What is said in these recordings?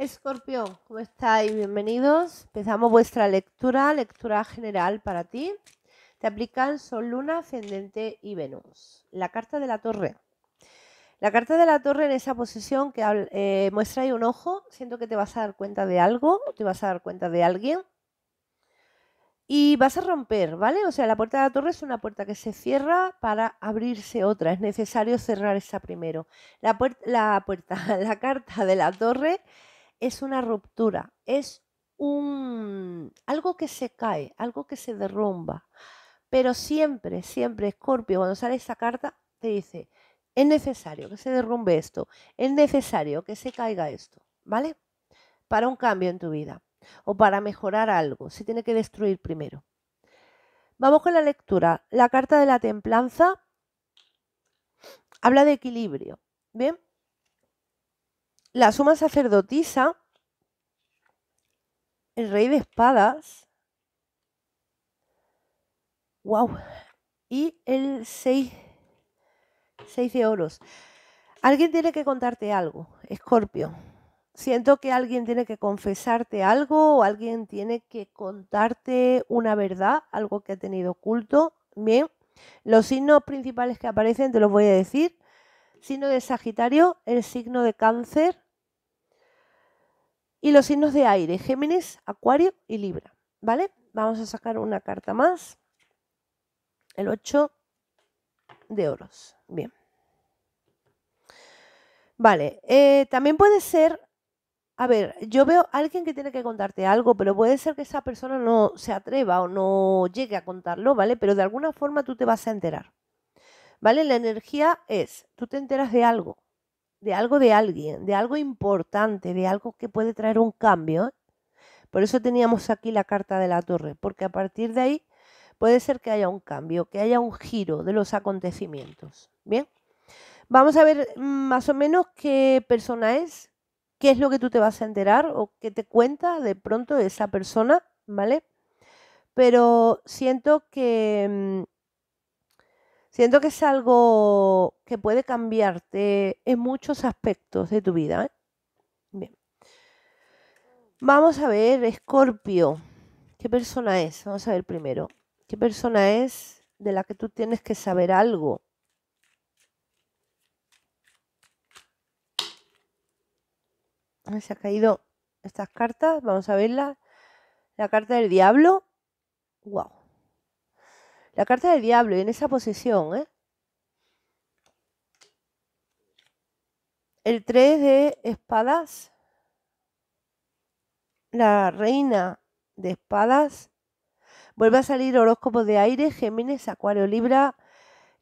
Escorpión, ¿cómo estáis? Bienvenidos. Empezamos vuestra lectura, lectura general para ti. Te aplican Sol, Luna, Ascendente y Venus. La carta de la torre. La carta de la torre en esa posición que eh, muestra ahí un ojo, siento que te vas a dar cuenta de algo, te vas a dar cuenta de alguien. Y vas a romper, ¿vale? O sea, la puerta de la torre es una puerta que se cierra para abrirse otra. Es necesario cerrar esa primero. la puerta, la carta de la torre es una ruptura, es un algo que se cae, algo que se derrumba. Pero siempre, siempre, Scorpio, cuando sale esta carta, te dice, es necesario que se derrumbe esto, es necesario que se caiga esto, ¿vale? Para un cambio en tu vida o para mejorar algo, se tiene que destruir primero. Vamos con la lectura. La carta de la templanza habla de equilibrio, ¿bien? la suma sacerdotisa, el rey de espadas, wow, y el seis de oros. Alguien tiene que contarte algo, Escorpio. Siento que alguien tiene que confesarte algo o alguien tiene que contarte una verdad, algo que ha tenido oculto. Bien, los signos principales que aparecen te los voy a decir signo de Sagitario, el signo de Cáncer y los signos de aire, Géminis, Acuario y Libra. ¿Vale? Vamos a sacar una carta más, el 8 de oros. Bien. Vale, eh, también puede ser, a ver, yo veo a alguien que tiene que contarte algo, pero puede ser que esa persona no se atreva o no llegue a contarlo, ¿vale? Pero de alguna forma tú te vas a enterar. ¿Vale? La energía es, tú te enteras de algo, de algo de alguien, de algo importante, de algo que puede traer un cambio. Por eso teníamos aquí la carta de la torre, porque a partir de ahí puede ser que haya un cambio, que haya un giro de los acontecimientos. Bien, vamos a ver mm, más o menos qué persona es, qué es lo que tú te vas a enterar o qué te cuenta de pronto esa persona, ¿vale? Pero siento que mm, Siento que es algo que puede cambiarte en muchos aspectos de tu vida. Bien. Vamos a ver, Scorpio. ¿Qué persona es? Vamos a ver primero. ¿Qué persona es de la que tú tienes que saber algo? Se ha caído estas cartas. Vamos a verlas. La carta del diablo. ¡Wow! La carta del diablo y en esa posición, ¿eh? El 3 de espadas. La reina de espadas. Vuelve a salir horóscopo de aire, Géminis, Acuario, Libra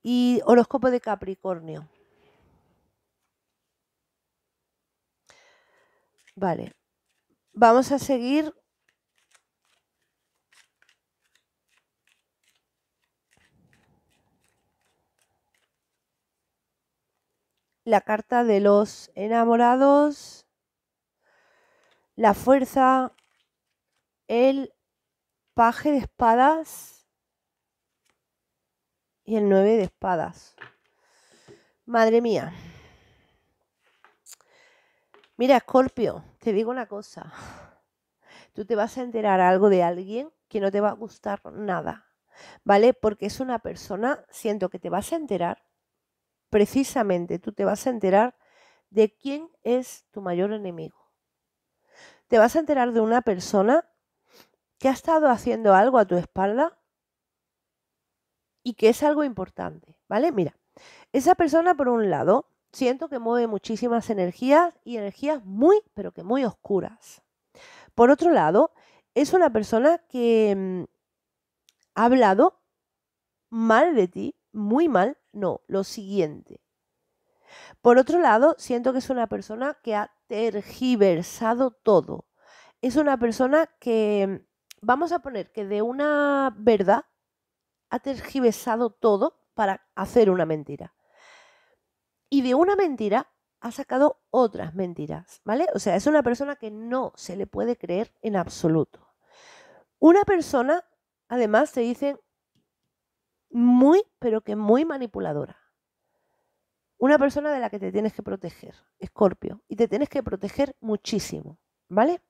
y horóscopo de Capricornio. Vale. Vamos a seguir la carta de los enamorados, la fuerza, el paje de espadas y el nueve de espadas. Madre mía. Mira, Scorpio, te digo una cosa. Tú te vas a enterar algo de alguien que no te va a gustar nada, ¿vale? Porque es una persona, siento que te vas a enterar precisamente tú te vas a enterar de quién es tu mayor enemigo. Te vas a enterar de una persona que ha estado haciendo algo a tu espalda y que es algo importante, ¿vale? Mira, esa persona por un lado siento que mueve muchísimas energías y energías muy, pero que muy oscuras. Por otro lado, es una persona que mm, ha hablado mal de ti, muy mal, no, lo siguiente. Por otro lado, siento que es una persona que ha tergiversado todo. Es una persona que, vamos a poner que de una verdad ha tergiversado todo para hacer una mentira. Y de una mentira ha sacado otras mentiras, ¿vale? O sea, es una persona que no se le puede creer en absoluto. Una persona, además, te dicen muy, pero que muy manipuladora. Una persona de la que te tienes que proteger, Escorpio, y te tienes que proteger muchísimo, ¿vale?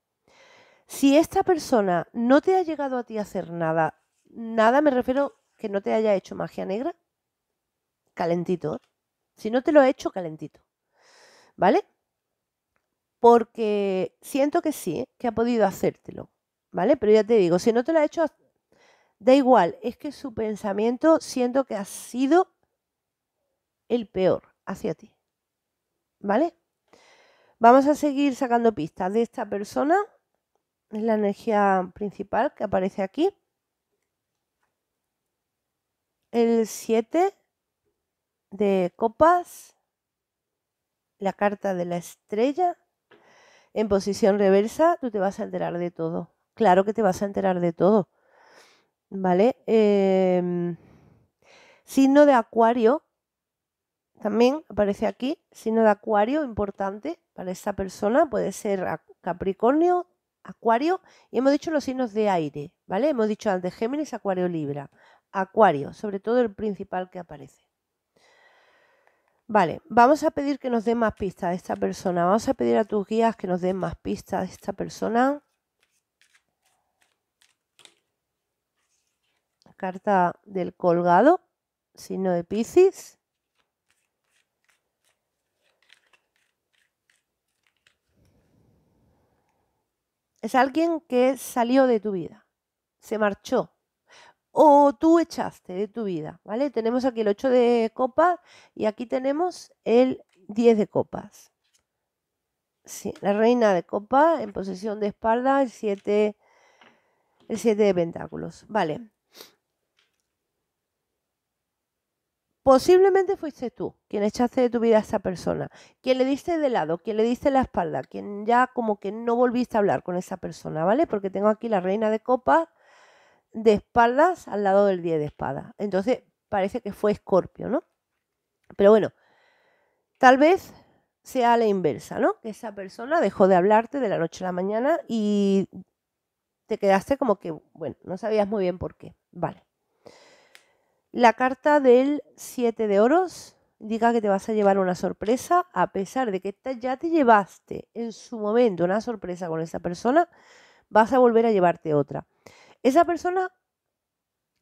Si esta persona no te ha llegado a ti a hacer nada, nada me refiero que no te haya hecho magia negra, calentito. ¿eh? Si no te lo ha hecho, calentito. ¿Vale? Porque siento que sí, ¿eh? que ha podido hacértelo. ¿Vale? Pero ya te digo, si no te lo ha hecho Da igual, es que su pensamiento siento que ha sido el peor hacia ti. ¿Vale? Vamos a seguir sacando pistas de esta persona. Es la energía principal que aparece aquí. El 7 de copas. La carta de la estrella. En posición reversa, tú te vas a enterar de todo. Claro que te vas a enterar de todo. ¿vale? Em, signo de acuario, también aparece aquí, signo de acuario importante para esta persona, puede ser Capricornio, Acuario, y hemos dicho los signos de aire, ¿vale? Hemos dicho antes Géminis, Acuario, Libra, Acuario, sobre todo el principal que aparece. Vale, vamos a pedir que nos den más pistas de esta persona. Vamos a pedir a tus guías que nos den más pistas de esta persona. carta del colgado, signo de Piscis. Es alguien que salió de tu vida, se marchó, o tú echaste de tu vida, ¿vale? Tenemos aquí el 8 de copas y aquí tenemos el 10 de copas. Sí, la reina de copas en posesión de espalda, el 7, el 7 de pentáculos, ¿vale? Posiblemente fuiste tú quien echaste de tu vida a esa persona, quien le diste de lado, quien le diste la espalda, quien ya como que no volviste a hablar con esa persona, ¿vale? Porque tengo aquí la reina de copas de espaldas al lado del 10 de espada. Entonces parece que fue Escorpio, ¿no? Pero bueno, tal vez sea la inversa, ¿no? Que esa persona dejó de hablarte de la noche a la mañana y te quedaste como que, bueno, no sabías muy bien por qué. Vale. La carta del 7 de oros indica que te vas a llevar una sorpresa, a pesar de que ya te llevaste en su momento una sorpresa con esa persona, vas a volver a llevarte otra. Esa persona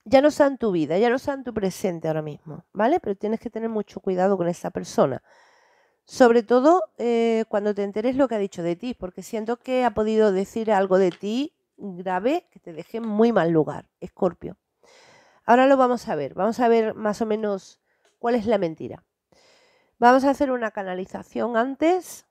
ya no está en tu vida, ya no está en tu presente ahora mismo, ¿vale? Pero tienes que tener mucho cuidado con esa persona. Sobre todo eh, cuando te enteres lo que ha dicho de ti, porque siento que ha podido decir algo de ti grave que te deje en muy mal lugar, Escorpio. Ahora lo vamos a ver, vamos a ver más o menos cuál es la mentira. Vamos a hacer una canalización antes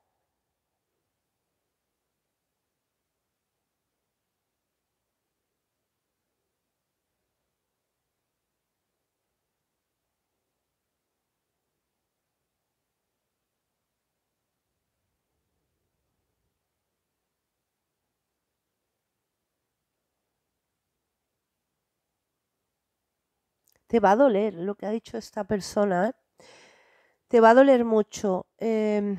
te va a doler lo que ha dicho esta persona, te va a doler mucho. Em,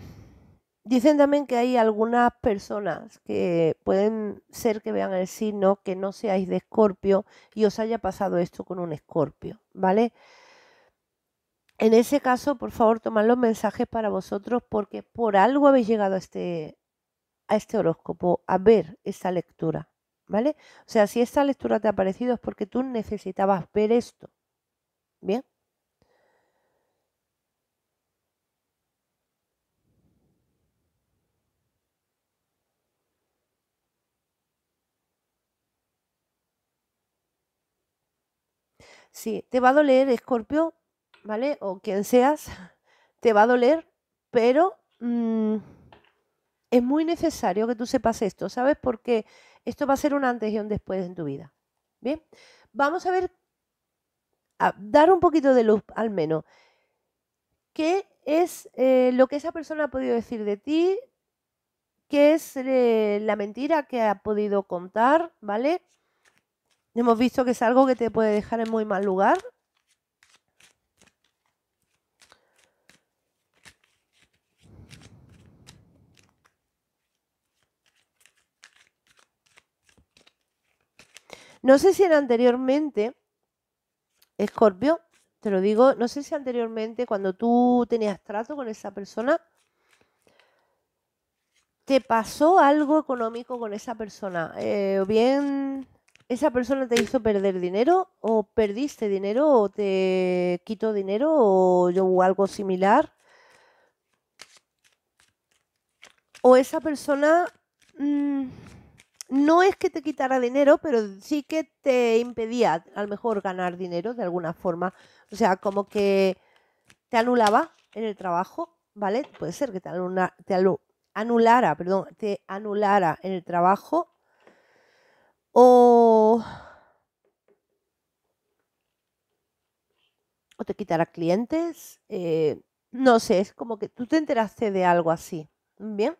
dicen también que hay algunas personas que pueden ser que vean el signo, que no seáis de escorpio y os haya pasado esto con un escorpio, ¿vale? En ese caso, por favor, tomad los mensajes para vosotros porque por algo habéis llegado a este, a este horóscopo, a ver esta lectura, ¿vale? O sea, si esta lectura te ha parecido es porque tú necesitabas ver esto. Bien. Sí, te va a doler, Escorpio, ¿vale? O quien seas, te va a doler, pero mm, es muy necesario que tú sepas esto, ¿sabes? Porque esto va a ser un antes y un después en tu vida. Bien, vamos a ver dar un poquito de luz al menos. ¿Qué es eh, lo que esa persona ha podido decir de ti? ¿Qué es eh, la mentira que ha podido contar? ¿Vale? Hemos visto que es algo que te puede dejar en muy mal lugar. No sé si era anteriormente Escorpio, te lo digo, no sé si anteriormente cuando tú tenías trato con esa persona, te pasó algo económico con esa persona. Eh, o bien esa persona te hizo perder dinero, o perdiste dinero, o te quitó dinero, o algo similar. O esa persona... Mm, no es que te quitara dinero, pero sí que te impedía a lo mejor ganar dinero de alguna forma. O sea, como que te anulaba en el trabajo, ¿vale? Puede ser que te, anulara, perdón, te anulara en el trabajo o, o te quitara clientes. Eh, no sé, es como que tú te enteraste de algo así. Bien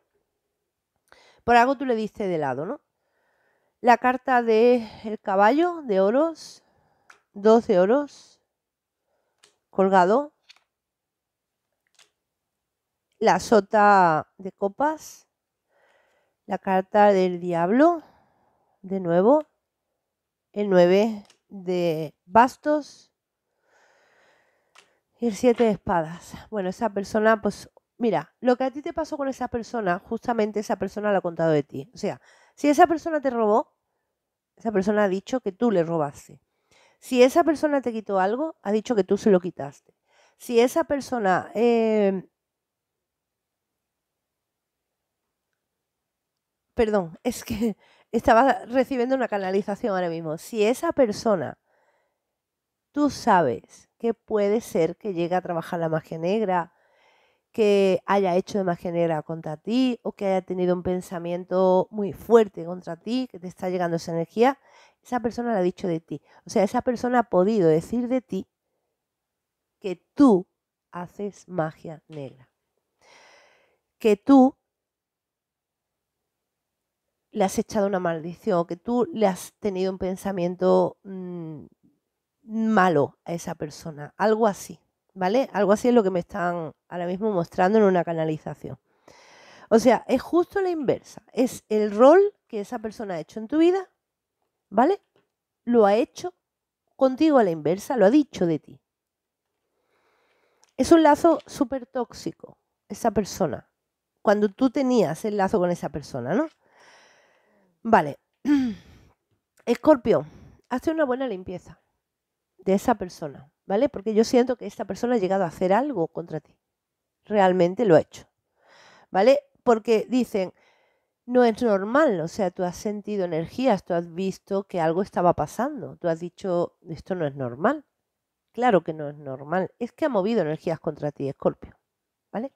por algo tú le diste de lado, ¿no? La carta del el caballo de oros, 12 de oros, colgado. La sota de copas. La carta del diablo, de nuevo. El 9 de bastos. Y el 7 de espadas. Bueno, esa persona pues mira, lo que a ti te pasó con esa persona, justamente esa persona lo ha contado de ti. O sea, si esa persona te robó, esa persona ha dicho que tú le robaste. Si esa persona te quitó algo, ha dicho que tú se lo quitaste. Si esa persona... Eh, perdón, es que estaba recibiendo una canalización ahora mismo. Si esa persona, tú sabes que puede ser que llegue a trabajar la magia negra, que haya hecho de magia negra contra ti o que haya tenido un pensamiento muy fuerte contra ti, que te está llegando esa energía, esa persona la ha dicho de ti. O sea, esa persona ha podido decir de ti que tú haces magia negra. Que tú le has echado una maldición, que tú le has tenido un pensamiento mm, malo a esa persona, algo así. ¿vale? Algo así es lo que me están ahora mismo mostrando en una canalización. O sea, es justo la inversa. Es el rol que esa persona ha hecho en tu vida, ¿vale? Lo ha hecho contigo a la inversa, lo ha dicho de ti. Es un lazo súper tóxico, esa persona. Cuando tú tenías el lazo con esa persona, ¿no? Vale. Escorpio, hazte una buena limpieza de esa persona, ¿vale? Porque yo siento que esta persona ha llegado a hacer algo contra ti. Realmente lo ha hecho, ¿vale? Porque dicen, no es normal, o sea, tú has sentido energías, tú has visto que algo estaba pasando, tú has dicho, esto no es normal. Claro que no es normal, es que ha movido energías contra ti, Escorpio, ¿vale?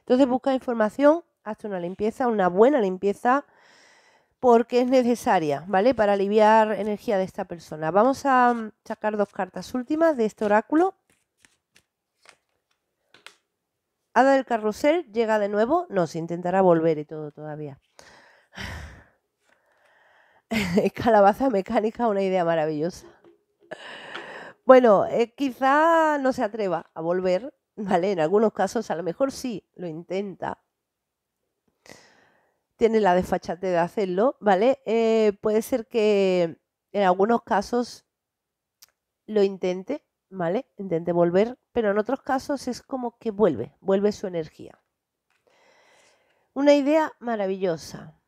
Entonces busca información, haz una limpieza, una buena limpieza porque es necesaria, ¿vale? Para aliviar energía de esta persona. Vamos a mm, sacar dos cartas últimas de este oráculo. Hada del carrusel llega de nuevo, no, se intentará volver y todo todavía. Calabaza mecánica, una idea maravillosa. Bueno, eh, quizá no se atreva a volver, ¿vale? En algunos casos a lo mejor sí, lo intenta, tiene la desfachate de hacerlo, ¿vale? Eh, puede ser que en algunos casos lo intente, ¿vale? Intente volver, pero en otros casos es como que vuelve, vuelve su energía. Una idea maravillosa.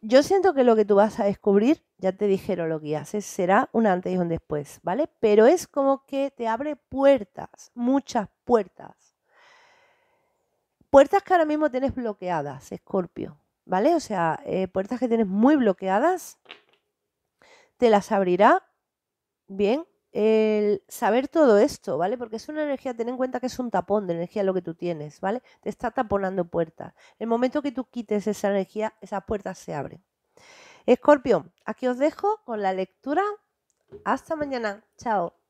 Yo siento que lo que tú vas a descubrir, ya te dijeron lo que haces, será un antes y un después, ¿vale? Pero es como que te abre puertas, muchas puertas. Puertas que ahora mismo tienes bloqueadas, Scorpio, ¿vale? O sea, eh, puertas que tienes muy bloqueadas, te las abrirá, bien, el saber todo esto, ¿vale? Porque es una energía, ten en cuenta que es un tapón de energía lo que tú tienes, ¿vale? Te está taponando puertas. El momento que tú quites esa energía, esas puertas se abren. Escorpio, aquí os dejo con la lectura. Hasta mañana. Chao.